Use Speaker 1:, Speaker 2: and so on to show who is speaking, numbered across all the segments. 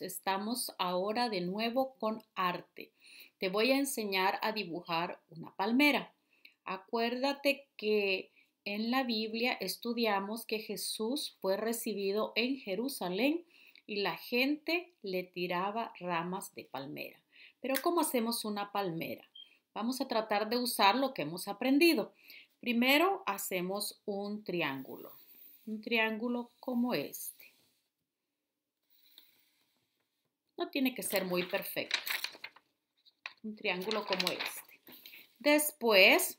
Speaker 1: estamos ahora de nuevo con arte. Te voy a enseñar a dibujar una palmera. Acuérdate que en la Biblia estudiamos que Jesús fue recibido en Jerusalén y la gente le tiraba ramas de palmera. Pero ¿cómo hacemos una palmera? Vamos a tratar de usar lo que hemos aprendido. Primero hacemos un triángulo. Un triángulo como es? No tiene que ser muy perfecto. Un triángulo como este. Después,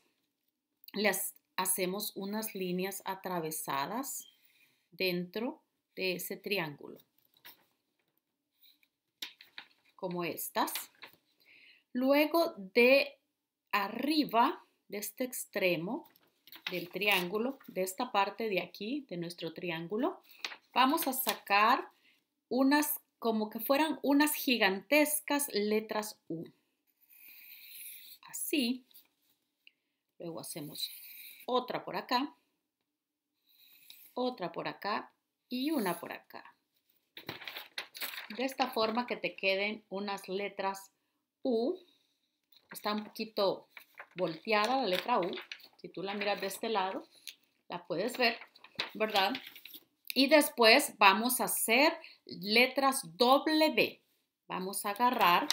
Speaker 1: las hacemos unas líneas atravesadas dentro de ese triángulo. Como estas. Luego de arriba, de este extremo del triángulo, de esta parte de aquí, de nuestro triángulo, vamos a sacar unas como que fueran unas gigantescas letras U. Así. Luego hacemos otra por acá, otra por acá y una por acá. De esta forma que te queden unas letras U. Está un poquito volteada la letra U. Si tú la miras de este lado, la puedes ver, ¿verdad? Y después vamos a hacer letras W. Vamos a agarrar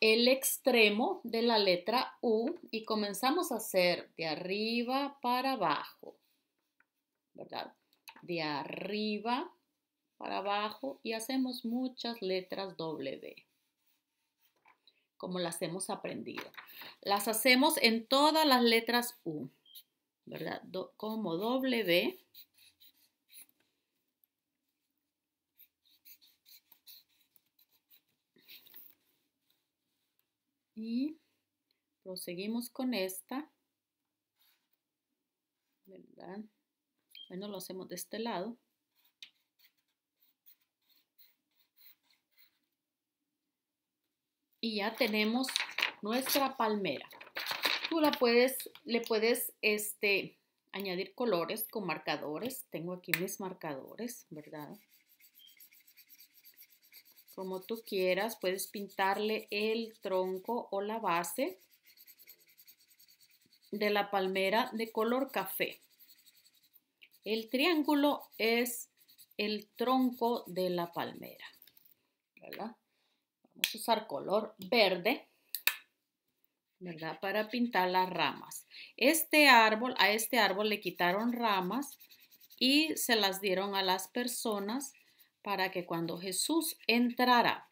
Speaker 1: el extremo de la letra U y comenzamos a hacer de arriba para abajo, ¿verdad? De arriba para abajo y hacemos muchas letras W, como las hemos aprendido. Las hacemos en todas las letras U, ¿verdad? como W y proseguimos con esta, ¿verdad? Bueno, lo hacemos de este lado. Y ya tenemos nuestra palmera. Tú la puedes, le puedes este, añadir colores con marcadores. Tengo aquí mis marcadores, ¿verdad? como tú quieras. Puedes pintarle el tronco o la base de la palmera de color café. El triángulo es el tronco de la palmera. Vamos a usar color verde. ¿verdad? Para pintar las ramas. Este árbol, a este árbol le quitaron ramas y se las dieron a las personas para que cuando Jesús entrara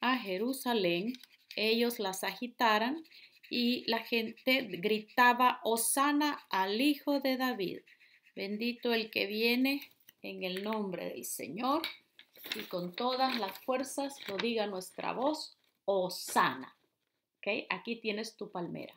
Speaker 1: a Jerusalén, ellos las agitaran y la gente gritaba, Osana al Hijo de David. Bendito el que viene en el nombre del Señor. Y con todas las fuerzas lo diga nuestra voz, Osana. ¿Okay? Aquí tienes tu palmera.